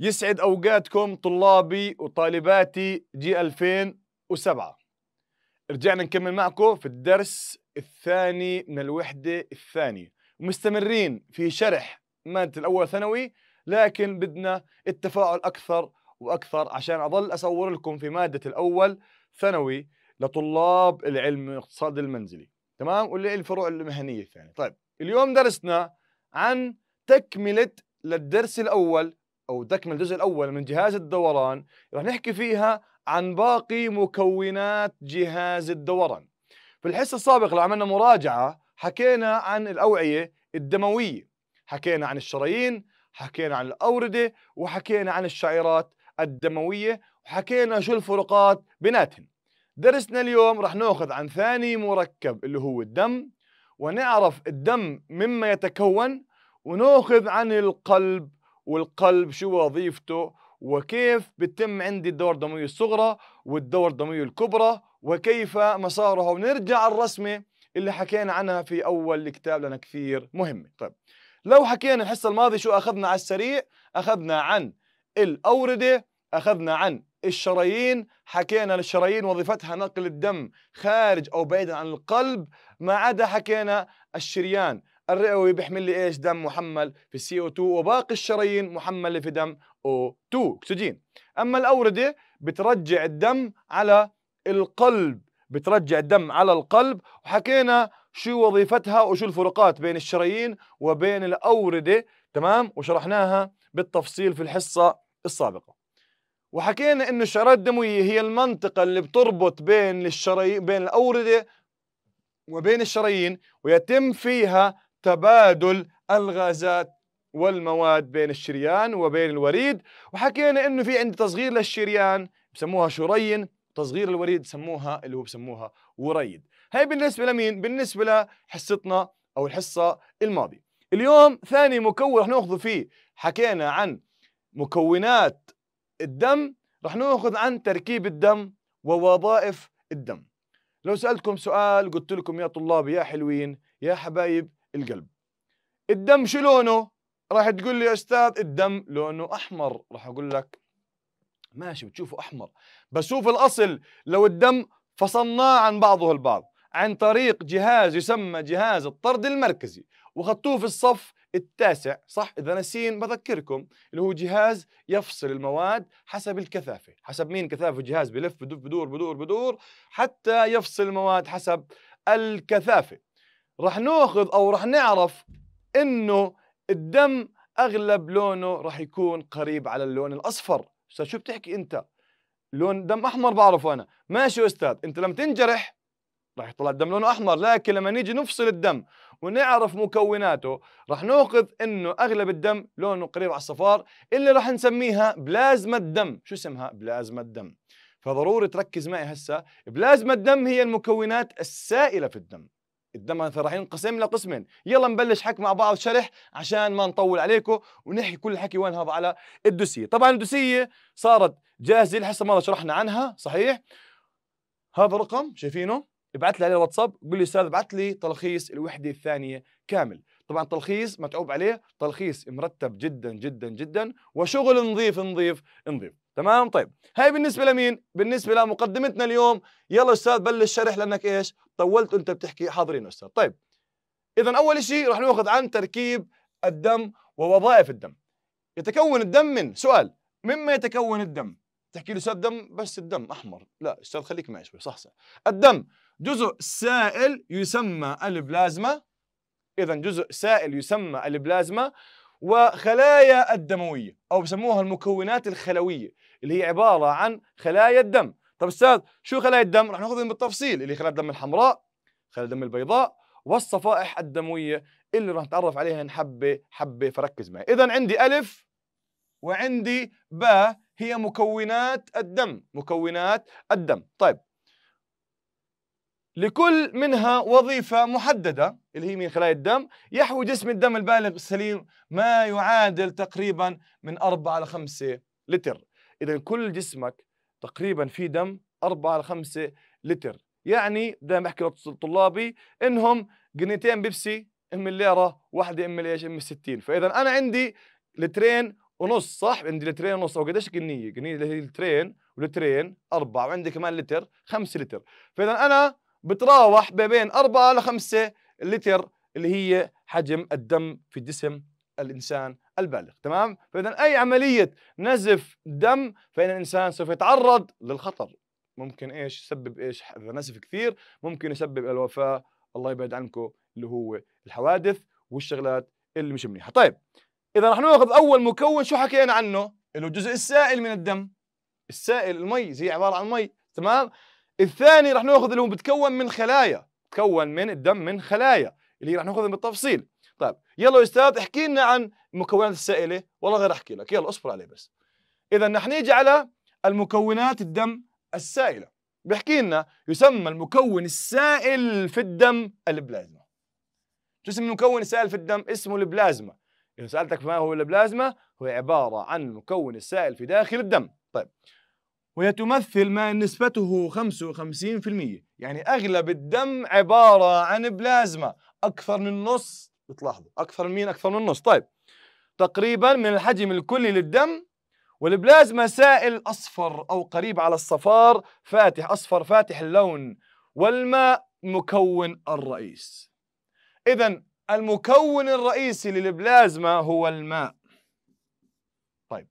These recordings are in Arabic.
يسعد اوقاتكم طلابي وطالباتي جي 2007 رجعنا نكمل معكم في الدرس الثاني من الوحده الثانيه ومستمرين في شرح ماده الاول ثانوي لكن بدنا التفاعل اكثر واكثر عشان اضل اصور لكم في ماده الاول ثانوي لطلاب العلم الاقتصاد المنزلي تمام واللي الفروع المهنيه الثانيه طيب اليوم درسنا عن تكملة للدرس الأول أو تكملة الجزء الأول من جهاز الدوران رح نحكي فيها عن باقي مكونات جهاز الدوران في الحصة السابقة لو عملنا مراجعة حكينا عن الأوعية الدموية حكينا عن الشرايين حكينا عن الأوردة وحكينا عن الشعيرات الدموية وحكينا شو الفروقات بيناتهم درسنا اليوم رح ناخذ عن ثاني مركب اللي هو الدم ونعرف الدم مما يتكون وناخذ عن القلب والقلب شو وظيفته وكيف بتم عندي الدورة الدموية الصغرى والدورة الدموية الكبرى وكيف مسارها ونرجع الرسمة اللي حكينا عنها في أول الكتاب لأنها كثير مهمة طيب لو حكينا الحصة الماضية شو أخذنا على السريع أخذنا عن الأوردة أخذنا عن الشرايين حكينا الشرايين وظيفتها نقل الدم خارج أو بعيدا عن القلب ما عدا حكينا الشريان الرئوي بيحمل لي ايش دم محمل في CO2 وباقي الشرايين محمله في دم O2 اكسجين اما الاورده بترجع الدم على القلب بترجع الدم على القلب وحكينا شو وظيفتها وشو الفروقات بين الشرايين وبين الاورده تمام وشرحناها بالتفصيل في الحصه السابقه وحكينا انه الشرايين الدمويه هي المنطقه اللي بتربط بين الشرايين بين الاورده وبين الشرايين ويتم فيها تبادل الغازات والمواد بين الشريان وبين الوريد وحكينا انه في عندي تصغير للشريان بسموها شرين تصغير الوريد سموها اللي هو بسموها وريد هاي بالنسبه لمين بالنسبه لحصتنا او الحصه الماضيه اليوم ثاني مكون رح ناخذه فيه حكينا عن مكونات الدم رح ناخذ عن تركيب الدم ووظائف الدم لو سالتكم سؤال قلت لكم يا طلاب يا حلوين يا حبايب القلب الدم شو لونه راح تقول لي يا استاذ الدم لونه احمر راح اقول لك ماشي بتشوفه احمر بس شوف الاصل لو الدم فصلناه عن بعضه البعض عن طريق جهاز يسمى جهاز الطرد المركزي وخطوه في الصف التاسع صح اذا ناسين بذكركم اللي هو جهاز يفصل المواد حسب الكثافه حسب مين كثافه الجهاز بلف بدور بدور بدور حتى يفصل المواد حسب الكثافه رح ناخذ او رح نعرف انه الدم اغلب لونه رح يكون قريب على اللون الاصفر استاذ شو بتحكي انت لون دم احمر بعرفه انا ماشي استاذ انت لما تنجرح رح يطلع الدم لونه احمر لكن لما نيجي نفصل الدم ونعرف مكوناته رح ناخذ انه اغلب الدم لونه قريب على الصفار اللي رح نسميها بلازما الدم، شو اسمها بلازما الدم. فضروري تركز معي هسه بلازما الدم هي المكونات السائله في الدم الدم مثلا راح ينقسم لقسمين يلا نبلش حكي مع بعض شرح عشان ما نطول عليكم ونحكي كل الحكي وين هذا على الدوسيه طبعا الدوسيه صارت جاهزه لحسب ما شرحنا عنها صحيح هذا رقم شايفينه ابعث لي عليه الواتساب قول لي استاذ ابعث لي تلخيص الوحده الثانيه كامل طبعا تلخيص متعوب عليه تلخيص مرتب جدا جدا جدا وشغل نظيف نظيف نظيف تمام طيب هاي بالنسبه لمين بالنسبه لمقدمتنا اليوم يلا استاذ بلش شرح لانك ايش طولت وانت بتحكي حاضرين استاذ طيب اذا اول شيء رح ناخذ عن تركيب الدم ووظائف الدم يتكون الدم من سؤال مما يتكون الدم تحكي له استاذ دم بس الدم احمر لا استاذ خليك معي شوي صح صح الدم جزء سائل يسمى البلازما اذا جزء سائل يسمى البلازما وخلايا الدمويه او بسموها المكونات الخلويه اللي هي عباره عن خلايا الدم طب استاذ شو خلايا الدم؟ رح ناخذهم بالتفصيل اللي خلايا الدم الحمراء، خلايا الدم البيضاء، والصفائح الدمويه اللي رح نتعرف عليها حبه حبه فركز معي، اذا عندي الف وعندي باء هي مكونات الدم، مكونات الدم، طيب لكل منها وظيفة محددة اللي هي من خلايا الدم يحوي جسم الدم البالغ السليم ما يعادل تقريبا من 4 ل 5 لتر إذا كل جسمك تقريبا في دم 4 ل 5 لتر يعني دائما بحكي لطلابي انهم جنيتين بيبسي ام الليره واحده ام ايش ام 60 فاذا انا عندي لترين ونص صح عندي لترين ونص او قديش جنيه جنيه لترين ولترين اربعه وعندي كمان لتر خمسة لتر فاذا انا بتراوح ما بين أربعة ل 5 لتر اللي هي حجم الدم في جسم الانسان البالغ تمام فاذا اي عمليه نزف دم فان الانسان سوف يتعرض للخطر ممكن ايش يسبب ايش نزف كثير ممكن يسبب الوفاه الله يبعد عنكم اللي هو الحوادث والشغلات اللي مش منيحه طيب اذا رح ناخذ اول مكون شو حكينا عنه اللي هو الجزء السائل من الدم السائل المي زي عباره عن مي تمام الثاني رح ناخذ اللي هو بتكون من خلايا تكون من الدم من خلايا اللي رح ناخذها بالتفصيل طيب يلا يا استاذ احكي لنا عن المكونات السائله والله غير احكي لك يلا اصبر عليه بس اذا نحن نيجي على المكونات الدم السائله بيحكي لنا يسمى المكون السائل في الدم البلازما شو اسم المكون السائل في الدم اسمه البلازما اذا سالتك ما هو البلازما هو عباره عن المكون السائل في داخل الدم طيب وهي تمثل ما نسبته 55% يعني أغلب الدم عبارة عن بلازما أكثر من نص بتلاحظوا أكثر من مين أكثر من النص طيب تقريبا من الحجم الكلي للدم والبلازما سائل أصفر أو قريب على الصفار فاتح أصفر فاتح اللون والماء مكون الرئيس إذا المكون الرئيسي للبلازما هو الماء طيب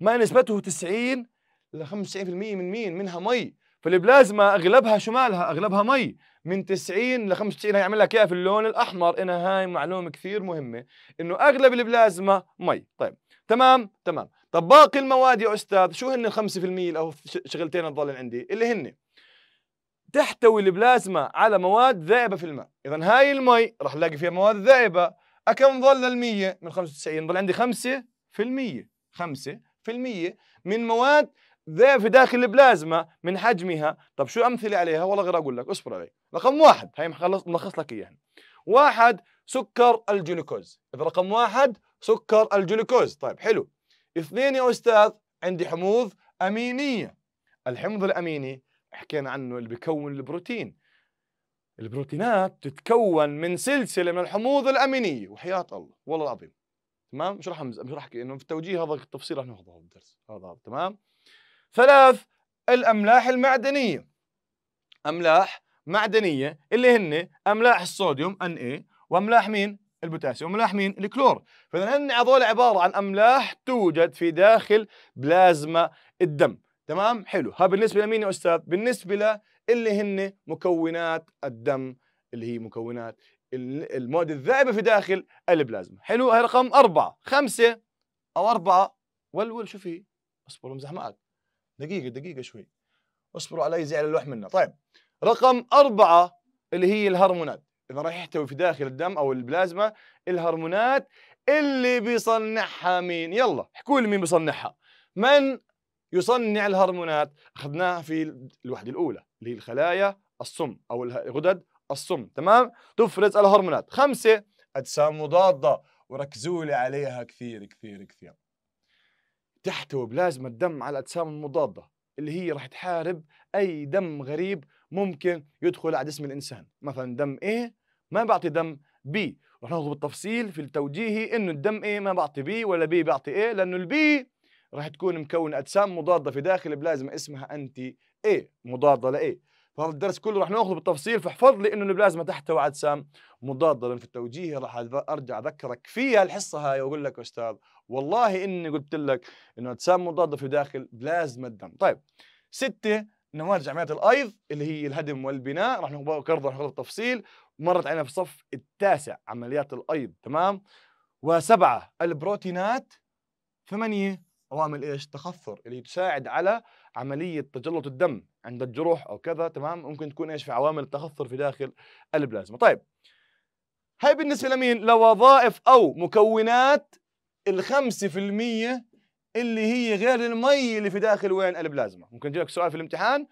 ما نسبته 90 ل 95% من مين منها مي فالبلازما أغلبها شمالها أغلبها مي من 90 ل 95 هيعمل لك اياها في اللون الاحمر انها هاي معلومه كثير مهمه انه اغلب البلازما مي طيب تمام تمام طب باقي المواد يا استاذ شو هن ال 5% او شغلتين الضالين عندي اللي هن تحتوي البلازما على مواد ذائبه في الماء اذا هاي المي راح نلاقي فيها مواد ذائبه كم ظل ال100 من 95 ضل عندي 5% 5% من مواد ذي في داخل البلازما من حجمها طب شو امثله عليها والله غير اقول لك اصبر علي رقم واحد هي ملخص لك اياها واحد سكر الجلوكوز اذا رقم واحد سكر الجلوكوز طيب حلو اثنين يا استاذ عندي حموض امينيه الحمض الاميني حكينا عنه اللي بيكون البروتين البروتينات تتكون من سلسله من الحموض الامينيه وحياه الله والله العظيم تمام مش راح مش راح احكي انه في التوجيه هذا التفصيل راح ناخذه بالدرس هذا تمام ثلاث الأملاح المعدنية أملاح معدنية اللي هن أملاح الصوديوم ان اي وأملاح مين؟ البوتاسيوم أملاح مين؟ الكلور فإذا هن هذول عبارة عن أملاح توجد في داخل بلازما الدم تمام؟ حلو ها بالنسبة لمين يا أستاذ؟ بالنسبة ل اللي هن مكونات الدم اللي هي مكونات المواد الذائبة في داخل البلازما حلو هاي رقم أربعة خمسة أو أربعة ولول شو في؟ اصبر امزح معك دقيقه دقيقه شوي اصبروا علي زعل اللوح منا طيب رقم أربعة اللي هي الهرمونات إذا راح يحتوي في داخل الدم أو البلازما الهرمونات اللي بيصنعها مين يلا احكوا لي مين بيصنعها من يصنع الهرمونات اخذناها في الوحده الاولى اللي هي الخلايا الصم او الغدد الصم تمام تفرز الهرمونات خمسه اجسام مضاده وركزوا لي عليها كثير كثير كثير تحتوي بلازما الدم على الأجسام المضادة اللي هي راح تحارب أي دم غريب ممكن يدخل على جسم الإنسان مثلا دم A ما بيعطي دم B راح ناخذ بالتفصيل في التوجيهي إنه الدم A ما بيعطي B ولا B بيعطي A لأنه البي راح تكون مكون أجسام مضادة في داخل البلازما اسمها أنتي A مضادة لايه فهذا الدرس كله راح ناخذه بالتفصيل فاحفظ لي انه البلازما تحتوي على اجسام مضاده لان في التوجيه راح ارجع اذكرك فيها الحصه هاي واقول لك استاذ والله اني قلت لك انه اجسام مضاده في داخل بلازما الدم طيب سته نماذج عمليات الايض اللي هي الهدم والبناء راح برضه راح بالتفصيل مرت علينا في الصف التاسع عمليات الايض تمام وسبعه البروتينات ثمانيه عوامل ايش؟ تخثر اللي تساعد على عمليه تجلط الدم عند الجروح او كذا تمام ممكن تكون ايش في عوامل التخثر في داخل البلازما طيب هاي بالنسبه لمين؟ لوظائف او مكونات ال 5% اللي هي غير المي اللي في داخل وين البلازما ممكن لك سؤال في الامتحان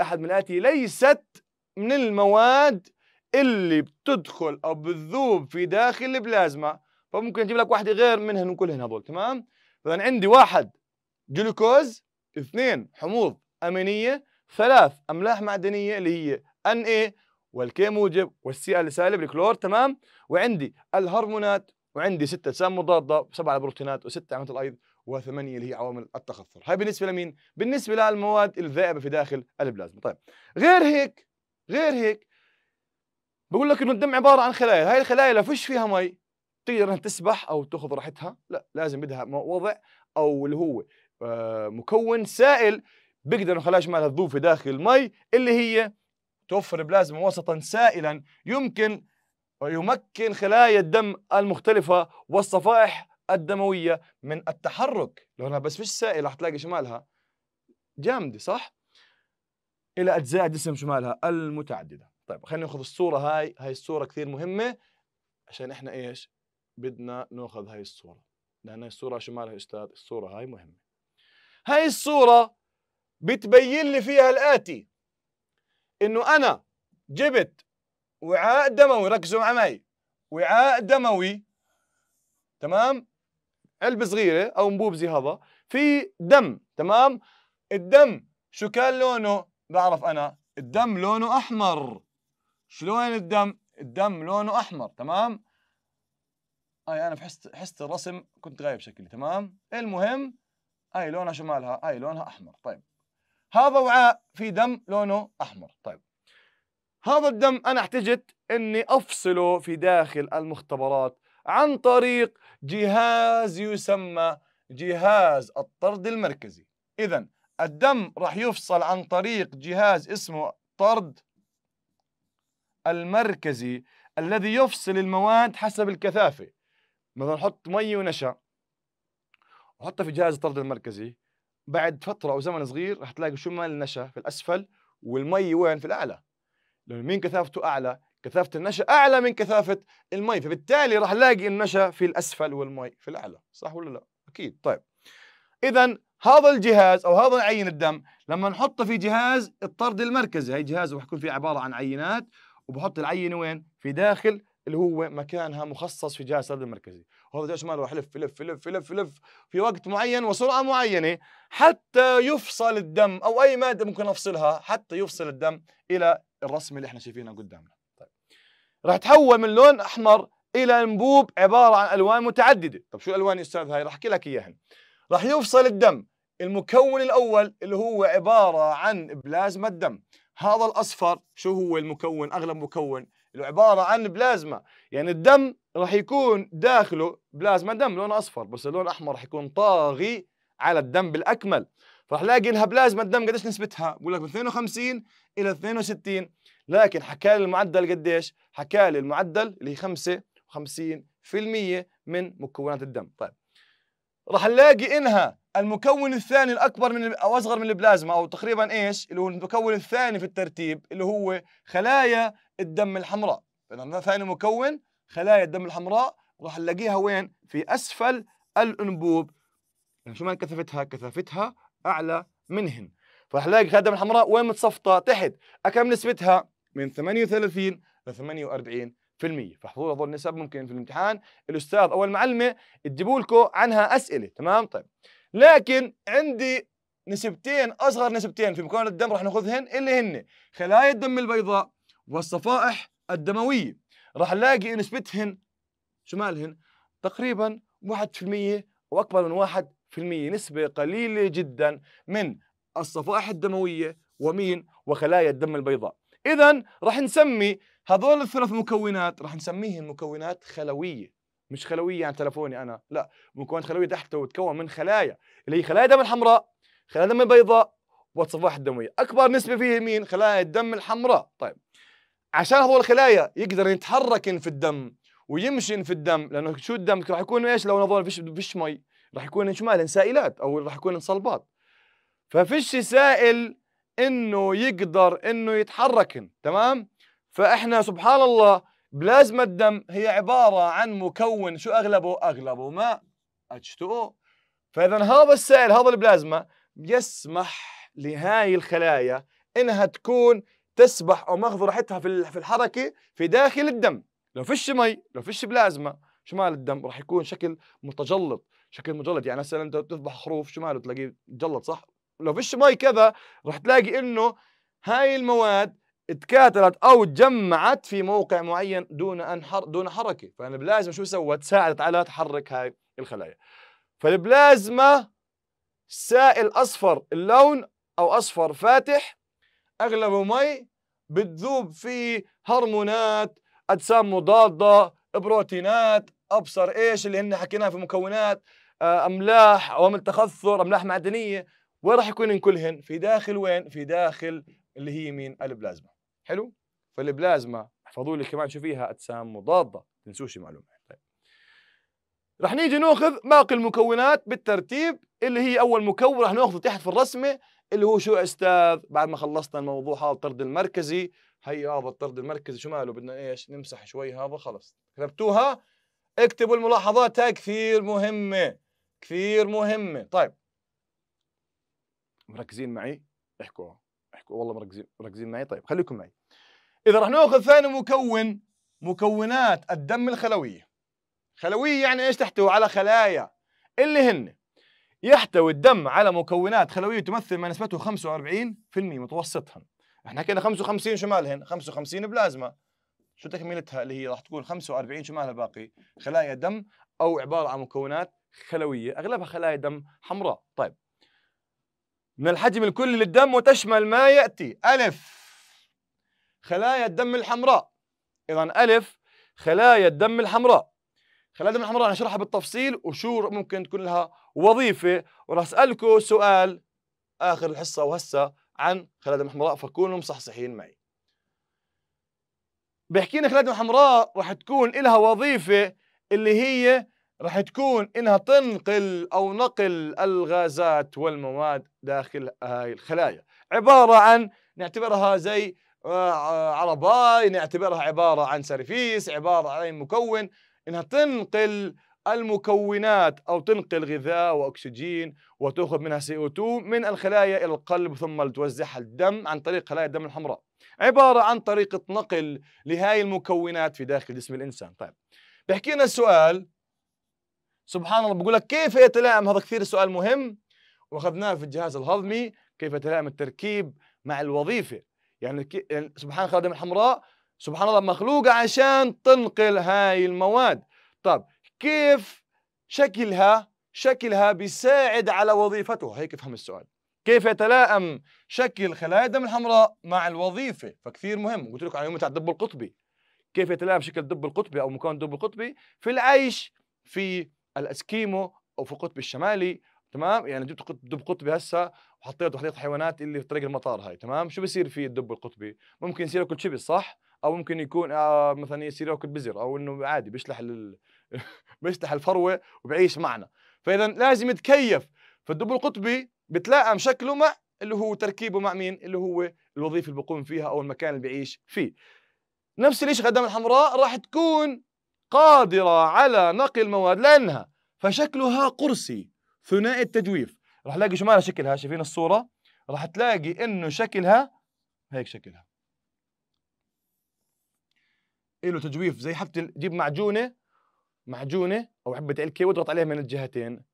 احد من الاتي ليست من المواد اللي بتدخل او بتذوب في داخل البلازما فممكن اجيب لك واحده غير منهن وكلهن هذول تمام فاذا عندي واحد جلوكوز اثنين حموض امينيه ثلاث املاح معدنيه اللي هي ان اي والكي موجب والسي ال سالب الكلور تمام وعندي الهرمونات وعندي ستة اجسام مضاده وسبعه بروتينات وسته عوامل الايض وثمانيه اللي هي عوامل التخثر هاي بالنسبه لمين بالنسبه للمواد الذائبه في داخل البلازما طيب غير هيك غير هيك بقول لك انه الدم عباره عن خلايا هاي الخلايا لو فيش فيها مي تقدر انها تسبح او تاخذ راحتها لا لازم بدها وضع او اللي هو آه، مكون سائل بيقدر نخلاش شمالها تذوب في داخل المي اللي هي توفر بلازما وسطا سائلا يمكن ويمكن خلايا الدم المختلفة والصفائح الدموية من التحرك لو أنها بس مش راح حتلاقي شمالها جامدة صح؟ إلى أجزاء جسم شمالها المتعددة طيب خلينا ناخذ الصورة هاي هاي الصورة كثير مهمة عشان إحنا إيش؟ بدنا ناخذ هاي الصوره لان هاي الصوره شو مالها استاذ الصوره هاي مهمه هاي الصوره بتبين لي فيها الاتي انه انا جبت وعاء دموي ركزوا معي وعاء دموي تمام علبه صغيره او انبوب زي هذا في دم تمام الدم شو كان لونه بعرف انا الدم لونه احمر شلون الدم الدم لونه احمر تمام اي آه، انا في حصه الرسم كنت غايب شكلي تمام المهم اي لونها شمالها اي لونها احمر طيب هذا وعاء في دم لونه احمر طيب هذا الدم انا احتجت اني افصله في داخل المختبرات عن طريق جهاز يسمى جهاز الطرد المركزي اذا الدم راح يفصل عن طريق جهاز اسمه طرد المركزي الذي يفصل المواد حسب الكثافه مثلا حط مي ونشا وحطها في جهاز الطرد المركزي بعد فتره او زمن صغير راح تلاقي شو مال النشا في الاسفل والمي وين في الاعلى لانه مين كثافته اعلى كثافه النشا اعلى من كثافه المي فبالتالي راح الاقي النشا في الاسفل والمي في الاعلى صح ولا لا اكيد طيب اذا هذا الجهاز او هذا عين الدم لما نحطه في جهاز الطرد المركزي هي جهاز راح يكون فيه عباره عن عينات وبحط العينه وين في داخل اللي هو مكانها مخصص في جهاز السرد المركزي وهذا جهاز ماله راح يلف يلف يلف يلف يلف في وقت معين وسرعه معينه حتى يفصل الدم او اي ماده ممكن نفصلها حتى يفصل الدم الى الرسم اللي احنا شايفينه قدامنا طيب راح تحول من لون احمر الى انبوب عباره عن الوان متعدده طب شو الالوان يا استاذ هاي راح احكي لك اياها راح يفصل الدم المكون الاول اللي هو عباره عن بلازما الدم هذا الاصفر شو هو المكون اغلب مكون اللي عباره عن بلازما يعني الدم راح يكون داخله بلازما دم لونه اصفر بس اللون الاحمر راح يكون طاغي على الدم بالاكمل فراح الاقي انها بلازما الدم قديش نسبتها بقول لك من 52 الى 62 لكن حكى لي المعدل قديش حكى لي المعدل اللي هي 55% من مكونات الدم طيب راح نلاقي انها المكون الثاني الاكبر من او اصغر من البلازما او تقريبا ايش اللي هو المكون الثاني في الترتيب اللي هو خلايا الدم الحمراء فاذا ثاني مكون خلايا الدم الحمراء راح نلاقيها وين في اسفل الانبوب يعني شو ما كثافتها كثافتها اعلى منهن فراح نلاقي خلايا الدم الحمراء وين متصفطه تحت كم نسبتها من 38 ل 48 في المية فحضور هذول النسب ممكن في الامتحان الاستاذ او المعلمه تجيبوا لكم عنها اسئله تمام طيب لكن عندي نسبتين اصغر نسبتين في مكان الدم رح ناخذهن اللي هن خلايا الدم البيضاء والصفائح الدمويه رح نلاقي نسبتهن شو مالهن تقريبا 1% واكبر من 1% نسبه قليله جدا من الصفائح الدمويه ومين وخلايا الدم البيضاء اذا رح نسمي هذول الثلاث مكونات راح نسميهم مكونات خلويه مش خلويه يعني تلفوني انا لا مكونات خلويه تحته تتكون من خلايا اللي هي خلايا دم الحمراء خلايا دم البيضاء والصفائح الدمويه اكبر نسبه فيه مين خلايا الدم الحمراء طيب عشان هذول الخلايا يقدر يتحركن في الدم ويمشن في الدم لانه شو الدم راح يكون ايش لو هذول فيش فيش مي راح يكون ايش سائلات او راح يكون صلبات ففيش سائل انه يقدر انه يتحركن تمام فاحنا سبحان الله بلازما الدم هي عباره عن مكون شو اغلبه؟ اغلبه ماء H2O فاذا هذا السائل هذا البلازما يسمح لهاي الخلايا انها تكون تسبح او ماخذ راحتها في في الحركه في داخل الدم لو فيش مي لو فيش بلازما شمال الدم راح يكون شكل متجلط شكل مجلط يعني مثلا انت تذبح خروف شماله تلاقيه تجلط صح لو فيش مي كذا راح تلاقي انه هاي المواد اتكاتلت او تجمعت في موقع معين دون ان حر دون حركه فالبلازما شو سوت ساعدت على تحرك هاي الخلايا فالبلازما سائل اصفر اللون او اصفر فاتح اغلبه مي بتذوب فيه هرمونات اجسام مضاده بروتينات ابصر ايش اللي هن حكيناها في مكونات آه، املاح عوامل تخثر املاح معدنيه وين راح يكونن كلهن في داخل وين في داخل اللي هي مين البلازما حلو فالبلازما احفظوا لي كمان شو فيها اجسام مضاده تنسوش المعلومه طيب رح نيجي ناخذ باقي المكونات بالترتيب اللي هي اول مكون رح ناخذه تحت في الرسمه اللي هو شو استاذ بعد ما خلصنا الموضوع هذا الطرد المركزي هي هذا الطرد المركزي شو ماله بدنا ايش نمسح شوي هذا خلص كتبتوها اكتبوا الملاحظات هاي كثير مهمه كثير مهمه طيب مركزين معي احكوا احكوا والله مركزين مركزين معي طيب خليكم معي اذا راح ناخذ ثاني مكون مكونات الدم الخلويه خلويه يعني ايش تحتوي على خلايا اللي هن يحتوي الدم على مكونات خلويه تمثل ما نسبته 45% متوسطها احنا حكينا 55 شمالهن 55 بلازما شو تكملتها اللي هي راح تكون 45 شمالها باقي خلايا دم او عباره عن مكونات خلويه اغلبها خلايا دم حمراء طيب من الحجم الكلي للدم وتشمل ما يأتي ألف خلايا الدم الحمراء إذا ألف خلايا الدم الحمراء خلايا الدم الحمراء نشرحها بالتفصيل وشو ممكن تكون لها وظيفة وراح أسألكم سؤال آخر الحصة وهسه عن خلايا الدم الحمراء فكونوا مصحصحين معي بحكينا خلايا الدم الحمراء راح تكون لها وظيفة اللي هي راح تكون انها تنقل او نقل الغازات والمواد داخل هاي الخلايا عباره عن نعتبرها زي آه، آه، عرباي نعتبرها عباره عن سرفيس عباره عن مكون انها تنقل المكونات او تنقل غذاء واكسجين وتاخذ منها سي او 2 من الخلايا الى القلب ثم توزعها الدم عن طريق خلايا الدم الحمراء عباره عن طريقه نقل لهذه المكونات في داخل جسم الانسان طيب بحكي لنا السؤال سبحان الله بقول لك كيف يتلائم هذا كثير سؤال مهم واخذناه في الجهاز الهضمي كيف يتلائم التركيب مع الوظيفه يعني, كي... يعني سبحان خادم الحمراء سبحان الله مخلوقه عشان تنقل هاي المواد طب كيف شكلها شكلها بيساعد على وظيفته هيك افهم السؤال كيف يتلائم شكل خلايا الدم الحمراء مع الوظيفه فكثير مهم قلت لكم على يوم الدب القطبي كيف يتلائم شكل الدب القطبي او مكون الدب القطبي في العيش في الاسكيمو او في القطب الشمالي تمام يعني جبت دب قطبي هسه وحطيته حديقه حيوانات اللي في طريق المطار هاي تمام شو بصير في الدب القطبي ممكن يصير ياكل شبس صح او ممكن يكون آه مثلا يصير ياكل بزر او انه عادي بيشلح لل... بيشلح الفروه وبعيش معنا فاذا لازم يتكيف فالدب القطبي بتلائم شكله مع اللي هو تركيبه مع مين اللي هو الوظيفه اللي بقوم فيها او المكان اللي بيعيش فيه نفس الشيء غدام الحمراء راح تكون قادرة على نقل المواد لأنها فشكلها قرصي ثنائي التجويف راح تلاقي شو مالها شكلها شايفين الصورة راح تلاقي إنه شكلها هيك شكلها إله تجويف زي حبة جيب معجونة معجونة أو حبة الكي واضغط عليها من الجهتين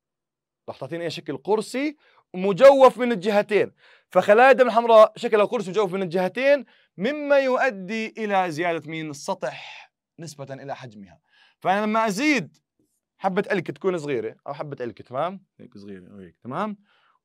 راح تعطيني شكل قرصي مجوف من الجهتين فخلايا الدم الحمراء شكلها قرصي مجوف من الجهتين مما يؤدي إلى زيادة من السطح نسبة إلى حجمها فانا لما ازيد حبه الك تكون صغيره او حبه الك تمام هيك صغيره او هيك تمام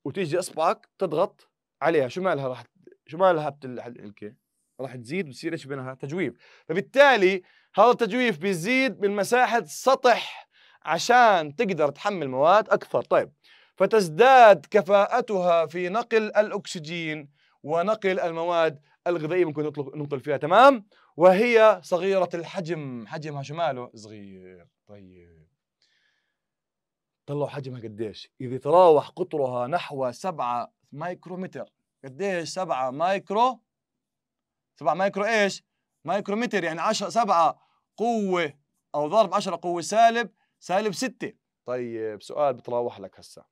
وتيجي اصبعك تضغط عليها شو مالها راح شو مالها الكه راح تزيد وتصير ايش بينها تجويف فبالتالي هذا التجويف بيزيد من مساحه السطح عشان تقدر تحمل مواد اكثر طيب فتزداد كفاءتها في نقل الاكسجين ونقل المواد الغذائيه ممكن ننقل فيها تمام وهي صغيرة الحجم حجمها شماله صغير طيب طلعوا حجمها قديش تراوح قطرها نحو سبعة مايكرومتر قديش سبعة مايكرو سبعة مايكرو ايش مايكرومتر يعني عشرة سبعة قوة أو ضرب عشرة قوة سالب سالب ستة طيب سؤال بتراوح لك هسا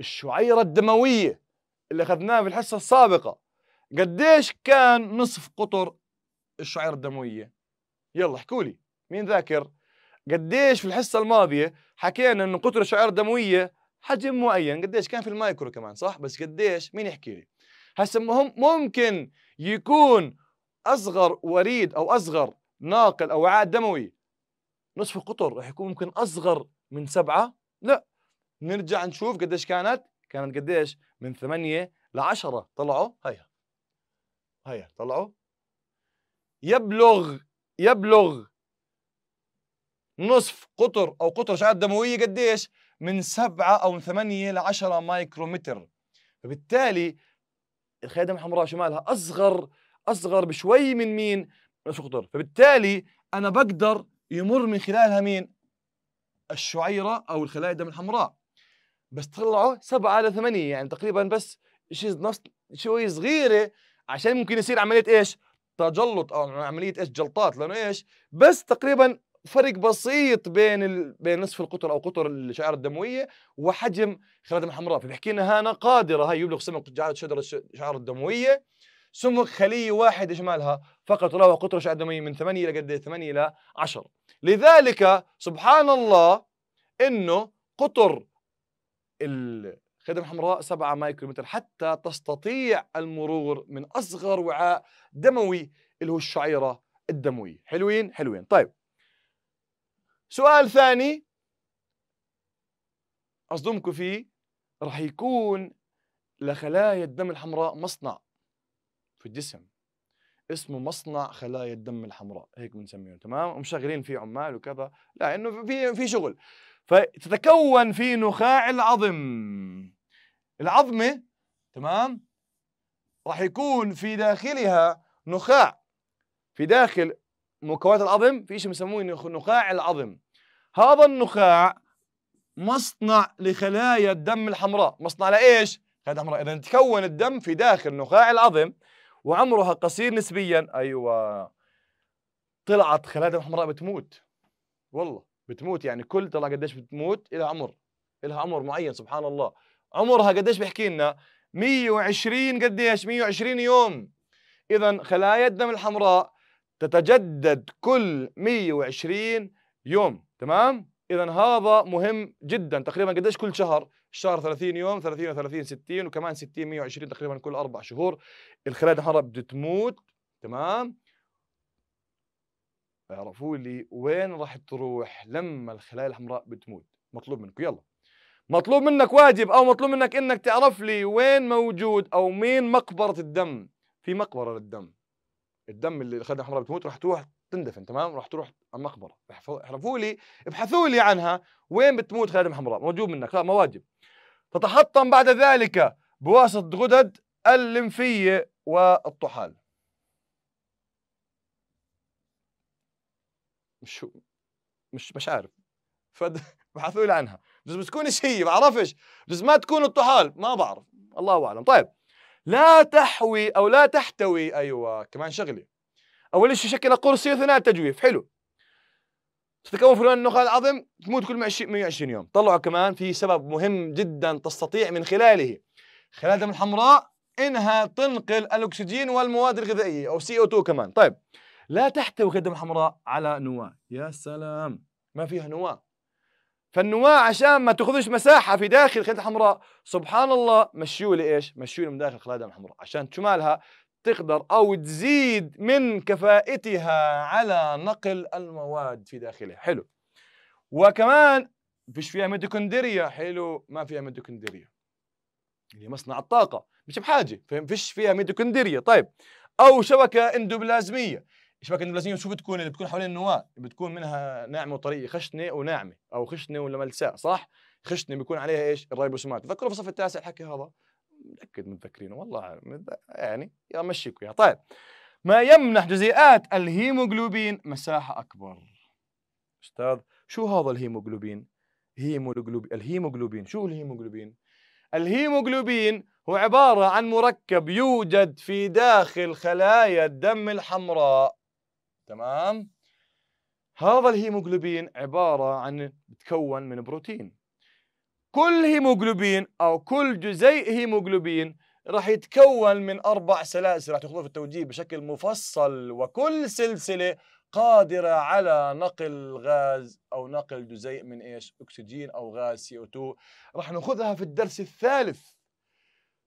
الشعيرة الدموية اللي أخذناها في الحصة السابقة قديش كان نصف قطر الشعيرة الدموية يلا احكوا لي مين ذاكر قديش في الحصة الماضية حكينا انه قطر الشعيرة الدموية حجم معين قديش كان في المايكرو كمان صح بس قديش مين يحكي لي هسه ممكن يكون اصغر وريد او اصغر ناقل او وعاء دموي نصف قطر راح يكون ممكن اصغر من سبعه لا نرجع نشوف قديش كانت كانت قديش من ثمانيه لعشره طلعوا هيها هيا طلعوا يبلغ يبلغ نصف قطر او قطر الاشعه الدمويه قديش؟ من سبعه او من ثمانيه ل 10 مايكرومتر فبالتالي الخلايا الدم الحمراء شو مالها؟ اصغر اصغر بشوي من مين؟ نصف قطر فبالتالي انا بقدر يمر من خلالها مين؟ الشعيره او الخلايا الدم الحمراء بس طلعوا سبعه ل 8 يعني تقريبا بس شيء نص شوي صغيره عشان ممكن يصير عمليه ايش تجلط او عمليه ايش جلطات لانه ايش بس تقريبا فرق بسيط بين ال... بين نصف القطر او قطر الشعيره الدمويه وحجم الخلايا الحمراء فبيحكي لنا هنا قادره هي يبلغ سمك شعره الشعر الدمويه سمك خليه واحد اجمالها فقط له قطر الشعيره الدمويه من 8 الى قد 8 إيه؟ الى 10 لذلك سبحان الله انه قطر ال... خدم حمراء 7 مايكرومتر حتى تستطيع المرور من أصغر وعاء دموي اللي هو الشعيرة الدموية حلوين حلوين طيب سؤال ثاني أصدمكم فيه رح يكون لخلايا الدم الحمراء مصنع في الجسم اسمه مصنع خلايا الدم الحمراء هيك بنسميه تمام ومشغلين فيه عمال وكذا لا انه في في شغل فتتكون في نخاع العظم العظمة تمام راح يكون في داخلها نخاع في داخل مكونات العظم في شيء بسموه نخاع العظم هذا النخاع مصنع لخلايا الدم الحمراء مصنع لايش خلايا الحمراء اذا تكون الدم في داخل نخاع العظم وعمرها قصير نسبيا ايوه طلعت خلايا الدم الحمراء بتموت والله بتموت يعني كل طلع قديش بتموت إلها عمر إلها عمر معين سبحان الله عمرها قديش بيحكي لنا 120 قديش 120 يوم إذا خلايا الدم الحمراء تتجدد كل 120 يوم تمام اذا هذا مهم جدا تقريبا قديش كل شهر الشهر 30 يوم 30 و30 60 وكمان 60 120 تقريبا كل اربع شهور الخلايا الحمراء بتموت تمام عرفوا لي وين راح تروح لما الخلايا الحمراء بتموت مطلوب منك يلا مطلوب منك واجب او مطلوب منك انك تعرف لي وين موجود او مين مقبره الدم في مقبره للدم الدم اللي الخلايا الحمراء بتموت راح تروح تندفن تمام راح تروح المقبره احرفوا لي ابحثوا لي عنها وين بتموت خلايا الحمراء موجود منك لا مواجب تتحطم بعد ذلك بواسطه غدد الليمفيه والطحال مش مش مش عارف فبحثوا لي عنها بس ايش هي بعرفش بس ما تكون الطحال ما بعرف الله اعلم طيب لا تحوي او لا تحتوي ايوه كمان شغله اول شيء شكل قرصي ثناء التجويف حلو تتكون في النخاع العظم تموت كل 120 يوم طلعوا كمان في سبب مهم جدا تستطيع من خلاله خلايا الدم الحمراء انها تنقل الاكسجين والمواد الغذائيه او سي او 2 كمان طيب لا تحتوي الكتم الحمراء على نواة يا سلام ما فيها نواة فالنواة عشان ما تاخذش مساحة في داخل الخيط الحمراء سبحان الله مشيوا لي ايش؟ مشيوا من داخل الخلايا الحمراء عشان شمالها تقدر او تزيد من كفائتها على نقل المواد في داخلها حلو وكمان فيش فيها ميتوكوندريا حلو ما فيها ميتوكوندريا اللي مصنع الطاقه مش بحاجه فيش فيها ميتوكوندريا طيب او شبكه اندوبلازميه الشبكه النبلسيه شو بتكون اللي بتكون حوالين النواه بتكون منها ناعمه وطريه خشنه وناعمه او خشنه ولا ملساء صح خشنه بيكون عليها ايش الريبوسومات تذكروا في الصف التاسع الحكي هذا متاكد متذكرينه والله عارف. يعني يا مشيكم يا طيب ما يمنح جزيئات الهيموجلوبين مساحه اكبر استاذ شو هذا الهيموجلوبين هيموجلوبين الهيموجلوبين شو الهيموجلوبين الهيموجلوبين هو عباره عن مركب يوجد في داخل خلايا الدم الحمراء تمام هذا الهيموجلوبين عبارة عن بتكون من بروتين كل هيموجلوبين أو كل جزيء هيموجلوبين راح يتكون من أربع سلاسل راح تاخذوها في التوجيه بشكل مفصل وكل سلسلة قادرة على نقل غاز أو نقل جزيء من إيش؟ أكسجين أو غاز CO2 راح ناخذها في الدرس الثالث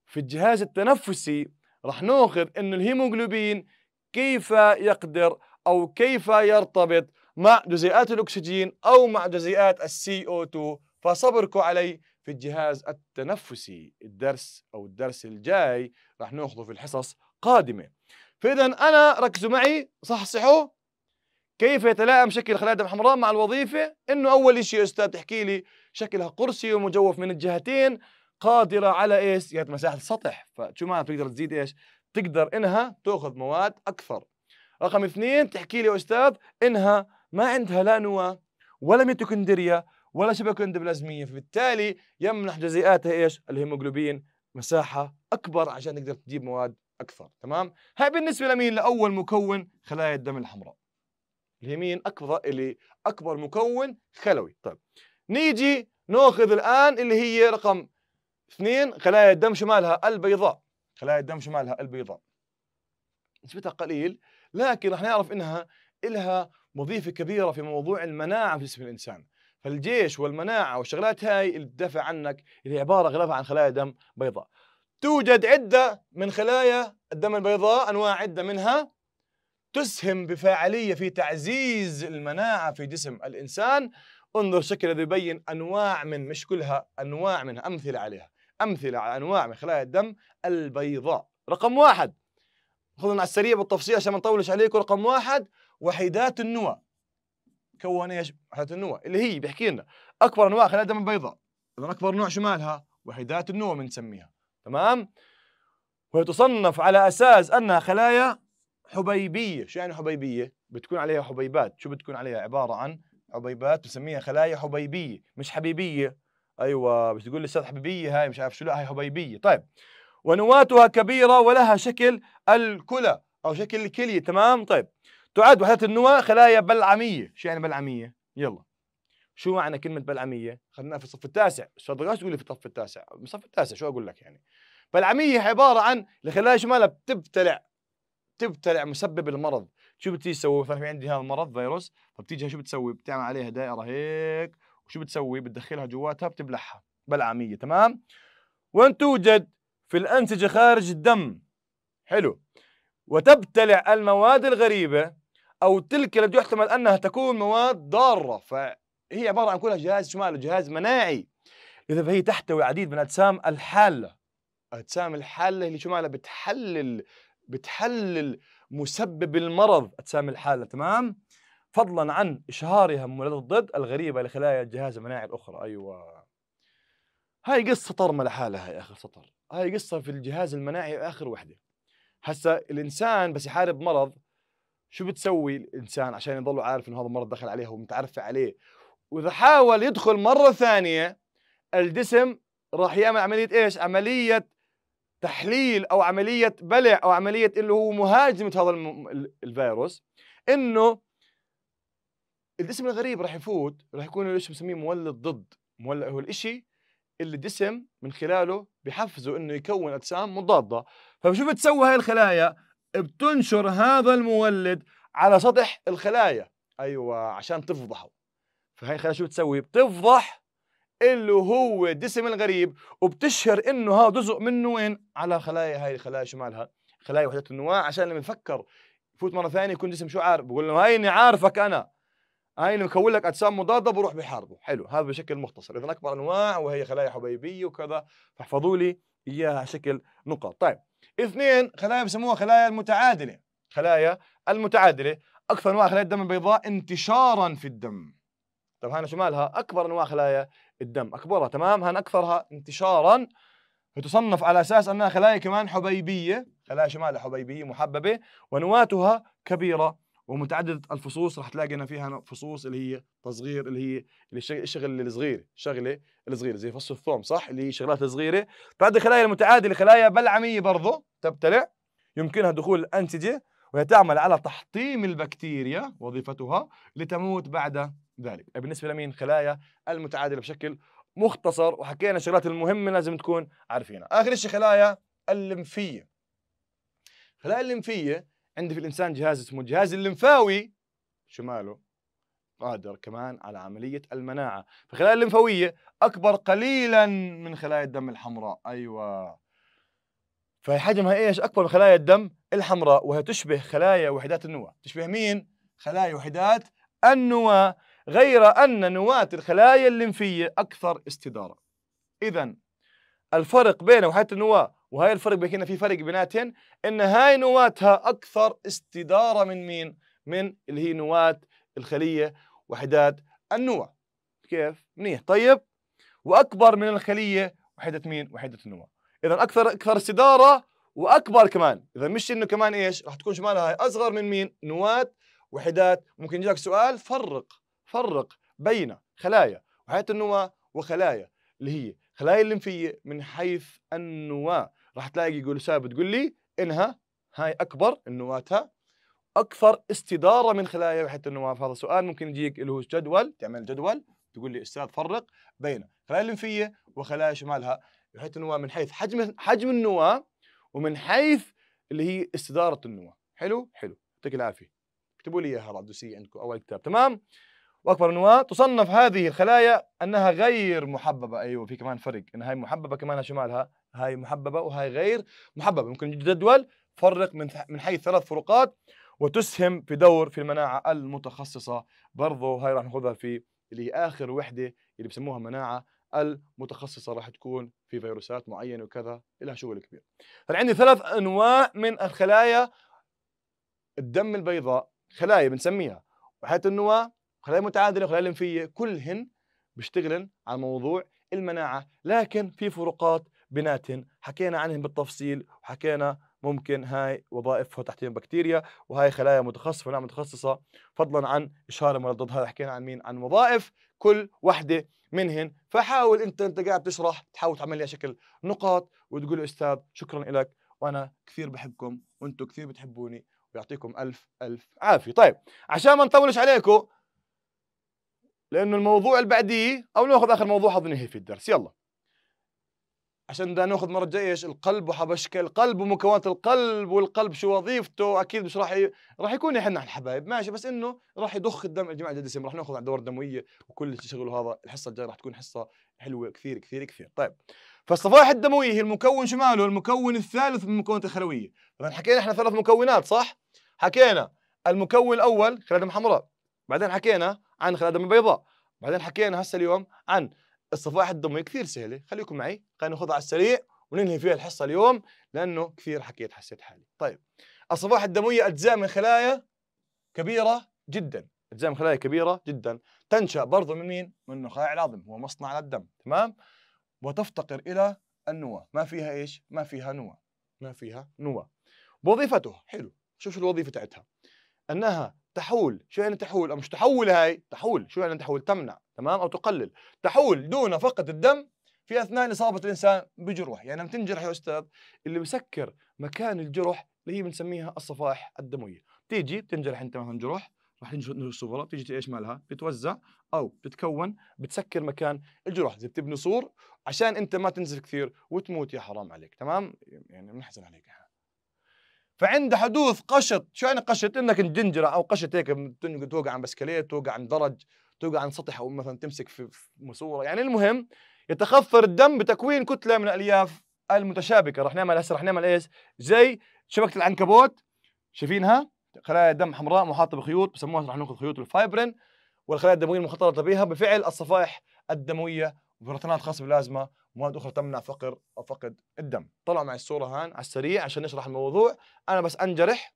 في الجهاز التنفسي راح ناخذ إنه الهيموجلوبين كيف يقدر أو كيف يرتبط مع جزيئات الأكسجين أو مع جزيئات السي او 2 فصبركم علي في الجهاز التنفسي الدرس أو الدرس الجاي رح ناخذه في الحصص قادمة فإذا أنا ركزوا معي صحصحوا كيف يتلائم شكل خلايا الدم الحمراء مع الوظيفة؟ إنه أول شيء أستاذ تحكي لي شكلها قرصي ومجوف من الجهتين قادرة على إيش؟ يعني مساحة السطح فشو ما بتقدر تزيد إيش؟ تقدر إنها تأخذ مواد أكثر رقم اثنين تحكي لي يا استاذ انها ما عندها لا نواه ولا ميتوكوندريا ولا شبكه اندوبلازميه فبالتالي يمنح جزيئاتها ايش؟ الهيموجلوبين مساحه اكبر عشان تقدر تجيب مواد اكثر تمام؟ هاي بالنسبه لمين؟ لاول مكون خلايا الدم الحمراء. اليمين اكبر اللي اكبر مكون خلوي طيب نيجي ناخذ الان اللي هي رقم اثنين خلايا الدم شمالها البيضاء خلايا الدم شمالها البيضاء نسبتها قليل لكن رح نعرف انها لها وظيفه كبيره في موضوع المناعه في جسم الانسان فالجيش والمناعه والشغلات هاي اللي بتدافع عنك اللي عباره غالبا عن خلايا دم بيضاء توجد عده من خلايا الدم البيضاء انواع عده منها تسهم بفاعليه في تعزيز المناعه في جسم الانسان انظر شكل الذي يبين انواع من مش كلها انواع منها امثله عليها امثله على انواع من خلايا الدم البيضاء رقم واحد خذنا على السريع بالتفصيل عشان ما نطولش عليكم رقم واحد وحدات النوى كون ايش وحدات النوى اللي هي بيحكي لنا اكبر انواع خلايا الدم البيضاء اذا اكبر نوع شو مالها وحدات النوى بنسميها تمام وهي تصنف على اساس انها خلايا حبيبيه شو يعني حبيبيه بتكون عليها حبيبات شو بتكون عليها عباره عن حبيبات بنسميها خلايا حبيبيه مش حبيبيه ايوه بتقول لي استاذ حبيبيه هاي مش عارف شو لا هاي حبيبيه طيب ونواتها كبيرة ولها شكل الكلى أو شكل الكلية تمام طيب تعد وحدات النواة خلايا بلعمية شو يعني بلعمية يلا شو معنى كلمة بلعمية خلنا في الصف التاسع أستاذ تقول لي في الصف التاسع الصف التاسع شو أقول لك يعني بلعمية عبارة عن الخلايا شو مالها بتبتلع تبتلع مسبب المرض شو بتيجي تسوي مثلا في عندي هذا المرض فيروس فبتيجي شو بتسوي بتعمل عليها دائرة هيك وشو بتسوي بتدخلها جواتها بتبلعها بلعمية تمام وين توجد في الأنسجة خارج الدم حلو وتبتلع المواد الغريبة أو تلك التي يحتمل أنها تكون مواد ضارة فهي عبارة عن كلها جهاز شمال جهاز مناعي إذا فهي تحتوي العديد من أجسام الحالة أجسام الحالة اللي شو بتحلل بتحلل مسبب المرض أجسام الحالة تمام فضلا عن إشهارها الضد الغريبة لخلايا الجهاز المناعي الأخرى أيوة هاي قصة طرمة لحالها يا أخي سطر هاي قصه في الجهاز المناعي اخر وحده هسا الانسان بس يحارب مرض شو بتسوي الانسان عشان يضل عارف انه هذا المرض دخل عليه ومتعرف عليه واذا حاول يدخل مره ثانيه الجسم راح يعمل عمليه ايش عمليه تحليل او عمليه بلع او عمليه اللي هو مهاجمه هذا الفيروس انه الجسم الغريب راح يفوت راح يكون ايش بنسميه مولد ضد مولد هو الشيء اللي الجسم من خلاله بحفزه انه يكون اجسام مضاده فشو بتسوي هاي الخلايا بتنشر هذا المولد على سطح الخلايا ايوه عشان تفضحه فهي الخلايا شو بتسوي بتفضح اللي هو الدسم الغريب وبتشهر انه هذا جزء منه وين على خلايا هاي الخلايا شو مالها خلايا وحدات النواه عشان لما يفكر يفوت مره ثانيه يكون جسم شو عارف بقول له هيني عارفك انا اللي مكون لك اجسام مضاده بروح بحاربه حلو هذا بشكل مختصر اذا اكبر انواع وهي خلايا حبيبيه وكذا فاحفظوا لي اياها على شكل نقاط طيب اثنين خلايا بسموها خلايا المتعادله خلايا المتعادله اكثر انواع خلايا الدم البيضاء انتشارا في الدم طب هنا شو مالها اكبر انواع خلايا الدم اكبرها تمام هان اكثرها انتشارا وتصنف على اساس انها خلايا كمان حبيبيه خلايا شمالها حبيبيه محببه ونواتها كبيره ومتعدده الفصوص راح تلاقي ان فيها فصوص اللي هي تصغير اللي هي اللي الشغل الصغير شغله الصغيره زي فص الثوم صح اللي هي شغلات صغيره بعد الخلايا المتعادله خلايا بلعميه برضه تبتلع يمكنها دخول الانسجه وهي تعمل على تحطيم البكتيريا وظيفتها لتموت بعد ذلك بالنسبه لمين خلايا المتعادله بشكل مختصر وحكينا الشغلات المهمه لازم تكون عارفينها اخر شيء خلايا الليمفيه الخلايا الليمفيه عندي في الانسان جهاز اسمه الجهاز الليمفاوي شماله قادر كمان على عمليه المناعه فالخلايا الليمفاويه اكبر قليلا من خلايا الدم الحمراء ايوه فحجمها ايش اكبر من خلايا الدم الحمراء وهي تشبه خلايا وحدات النواه تشبه مين خلايا وحدات النواه غير ان نواه الخلايا الليمفيه اكثر استداره اذا الفرق بين وحدات النواه وهاي الفرق بيننا في فرق بيناتهم ان هاي نواتها اكثر استداره من مين؟ من اللي هي نواه الخليه وحدات النوع كيف؟ منيح طيب واكبر من الخليه وحده مين؟ وحده النوع اذا اكثر اكثر استداره واكبر كمان، اذا مش انه كمان ايش؟ راح تكون شمالها هاي اصغر من مين؟ نواه وحدات ممكن يجيك سؤال فرق فرق بين خلايا وحدات النواه وخلايا اللي هي خلايا الليمفيه من حيث النواه راح تلاقي سابة تقول لي انها هاي اكبر نواتها اكثر استداره من خلايا وحده النواه فهذا سؤال ممكن يجيك اللي هو جدول تعمل جدول تقول لي استاذ فرق بين خلايا الليمفيه وخلايا شمالها وحده النواه من حيث حجم حجم النواه ومن حيث اللي هي استداره النواه حلو حلو يعطيك العافيه اكتبوا لي اياها العدوسيه عندكم اول كتاب تمام واكبر انواع تصنف هذه الخلايا انها غير محببه ايوه في كمان فرق ان هاي محببه كمان شمالها هاي محببه وهاي غير محببه ممكن الجدول فرق من من حيث ثلاث فروقات وتسهم في دور في المناعه المتخصصه برضه هاي راح ناخذها في اللي هي اخر وحده اللي بسموها مناعه المتخصصه راح تكون في فيروسات معينه وكذا لها شغل كبير. عندي ثلاث انواع من الخلايا الدم البيضاء خلايا بنسميها وحياه النواه خلايا متعادله وخلايا لمفيه كلهن بيشتغلن على موضوع المناعه لكن في فروقات بيناتهن حكينا عنهم بالتفصيل وحكينا ممكن هاي وظائفها تحتوي بكتيريا وهاي خلايا متخصصه ونعم متخصصه فضلا عن اشهار المرض هذا حكينا عن مين عن وظائف كل وحده منهن فحاول انت انت قاعد تشرح تحاول تعمل لها شكل نقاط وتقول استاذ شكرا لك وانا كثير بحبكم وانتم كثير بتحبوني ويعطيكم الف الف عافيه طيب عشان ما نطولش عليكم لانه الموضوع اللي بعديه او ناخذ اخر موضوع اظنه في الدرس يلا عشان بدنا ناخذ مره جاي ايش القلب وحبشكل القلب ومكونات القلب والقلب شو وظيفته اكيد مش راح ي... راح يكون احنا الحبايب ماشي بس انه راح يضخ الدم الجماعه الدسم راح ناخذ على الدوره الدمويه وكل شغل هذا الحصه الجايه راح تكون حصه حلوه كثير كثير كثير طيب فالصفائح الدمويه هي المكون شو ماله المكون الثالث من المكونات الخلويه طبعا حكينا احنا ثلاث مكونات صح حكينا المكون الاول خلايا دم حمراء بعدين حكينا عن خلايا الدم البيضاء بعدين حكينا هسه اليوم عن الصفائح الدمويه كثير سهله خليكم معي خلينا ناخذها على السريع وننهي فيها الحصه اليوم لانه كثير حكيت حسيت حالي طيب الصفائح الدمويه اجزاء من خلايا كبيره جدا اجزاء من خلايا كبيره جدا تنشا برضه من مين من نخاع العظم هو مصنع للدم تمام وتفتقر الى النواه ما فيها ايش ما فيها نواه ما فيها نواه وظيفتها حلو شوف شو الوظيفه تاعتها انها تحول شو يعني تحول أو مش تحول هاي تحول شو يعني تحول تمنع تمام أو تقلل تحول دون فقد الدم في أثناء إصابة الإنسان بجروح يعني لما تنجرح يا أستاذ اللي بسكر مكان الجرح اللي هي بنسميها الصفائح الدموية تيجي بتنجرح أنت مثلا جروح راح تنشر صورة بتيجي ايش مالها؟ بتوزع او بتتكون بتسكر مكان الجروح زي بتبني سور عشان انت ما تنزف كثير وتموت يا حرام عليك تمام؟ يعني بنحزن عليك فعند حدوث قشط شو يعني قشط انك الجنجره او قشط هيك توقع عن بسكليت توقع عن درج توقع عن سطح او مثلا تمسك في مسوره يعني المهم يتخفر الدم بتكوين كتله من الالياف المتشابكه رح نعمل هسه رح نعمل ايش زي شبكه العنكبوت شايفينها خلايا دم حمراء محاطه بخيوط بسموها رح ناخذ خيوط الفايبرين والخلايا الدمويه المختلطه بها بفعل الصفائح الدمويه وبروتينات خاصه باللازمه مواد اخرى تمنع فقر او فقد الدم طلعوا معي الصوره هان على السريع عشان نشرح الموضوع انا بس انجرح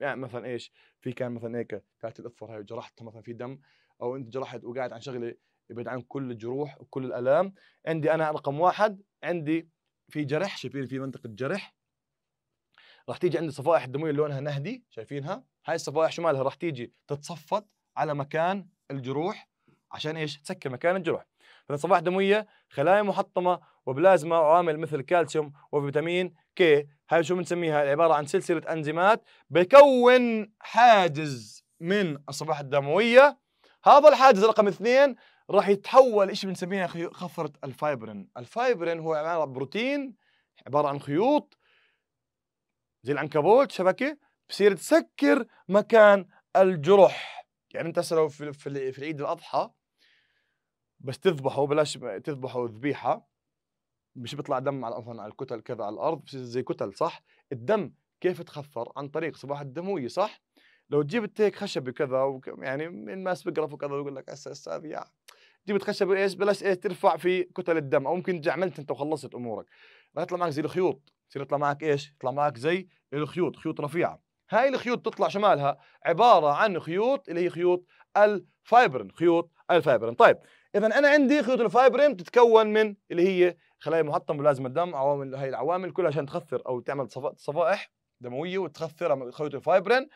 يعني مثلا ايش في كان مثلا هيك كانت الاظفر هاي وجرحتها مثلا في دم او انت جرحت وقاعد عن شغله ابعد عن كل الجروح وكل الالام عندي انا رقم واحد عندي في جرح شايفين في منطقه جرح راح تيجي عندي صفائح الدمويه لونها نهدي شايفينها هاي الصفائح شمالها راح تيجي تتصفط على مكان الجروح عشان ايش تسكر مكان الجروح الصفائح الدموية خلايا محطمه وبلازما وعوامل مثل كالسيوم وفيتامين كي هاي شو بنسميها عباره عن سلسله انزيمات بكون حاجز من الصفائح الدمويه هذا الحاجز رقم اثنين راح يتحول ايش بنسميها خفره الفايبرين الفايبرين هو عباره عن بروتين عباره عن خيوط زي العنكبوت شبكه بصير تسكر مكان الجرح يعني انت لو في, في, في العيد الاضحى بس تذبحه بلاش تذبحه ذبيحه مش بيطلع دم على مثلا على الكتل كذا على الارض بس زي كتل صح الدم كيف تخفر عن طريق صباح الدمويه صح لو تجيب التيك خشبي كذا يعني من ماس بقرف وكذا يقول لك هسه هسه هذه تجيب جبت خشب ايش بلاش ايش ترفع في كتل الدم او ممكن عملت انت وخلصت امورك راح يطلع معك زي الخيوط يصير يطلع معك ايش يطلع معك زي الخيوط خيوط رفيعه هاي الخيوط تطلع شمالها عباره عن خيوط اللي هي خيوط الفايبرين خيوط الفايبرين طيب اذا انا عندي خيوط الفايبرين بتتكون من اللي هي خلايا محطمه بلازما الدم عوامل هاي العوامل كلها عشان تخثر او تعمل صفائح دمويه وتخثر خيوط الفايبرين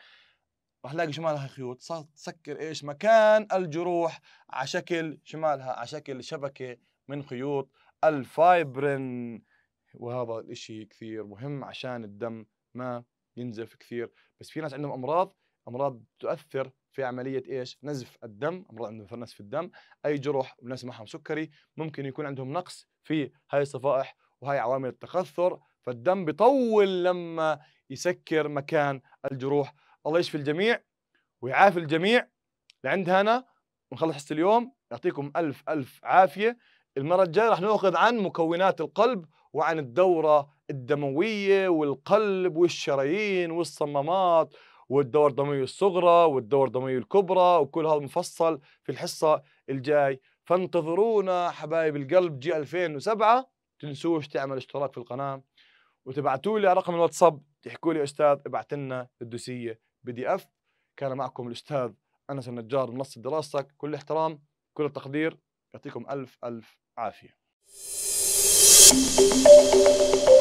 راح نلاقي شمالها خيوط صارت تسكر ايش مكان الجروح على شكل شمالها على شكل شبكه من خيوط الفايبرين وهذا الشيء كثير مهم عشان الدم ما ينزف كثير بس في ناس عندهم امراض امراض تؤثر في عمليه ايش؟ نزف الدم، امراض عندهم نزف الدم، اي جروح وناس معهم سكري ممكن يكون عندهم نقص في هاي الصفائح وهي عوامل التكثر، فالدم بيطول لما يسكر مكان الجروح، الله يشفي الجميع ويعافي الجميع لعند هنا ونخلص حصه اليوم يعطيكم الف الف عافيه، المره الجايه رح ناخذ عن مكونات القلب وعن الدوره الدمويه والقلب والشرايين والصمامات والدور الدمويه الصغرى والدور الدمويه الكبرى وكل هذا مفصل في الحصه الجاي فانتظرونا حبايب القلب جي 2007 تنسوش تعمل اشتراك في القناه وتبعتوا لي على رقم الواتساب تحكوا لي استاذ ابعث لنا الدوسيه بي دي اف كان معكم الاستاذ انس النجار منصه دراستك كل احترام كل التقدير يعطيكم الف الف عافيه Thank you.